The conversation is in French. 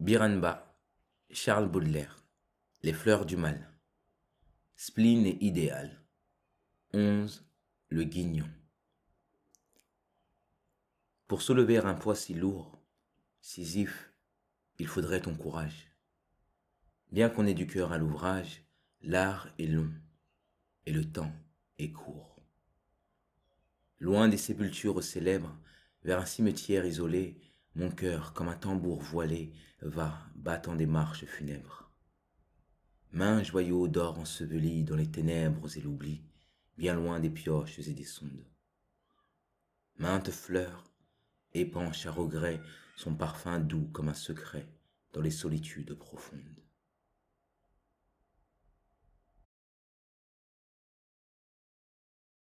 Biranba, Charles Baudelaire, Les fleurs du mal. Spleen et idéal. 11. Le guignon. Pour soulever un poids si lourd, Sisyphe, il faudrait ton courage. Bien qu'on ait du cœur à l'ouvrage, l'art est long et le temps est court. Loin des sépultures célèbres, vers un cimetière isolé, mon cœur, comme un tambour voilé, va battant des marches funèbres. Main joyau d'or enseveli dans les ténèbres et l'oubli, bien loin des pioches et des sondes. Mainte fleur épanche à regret son parfum doux comme un secret dans les solitudes profondes.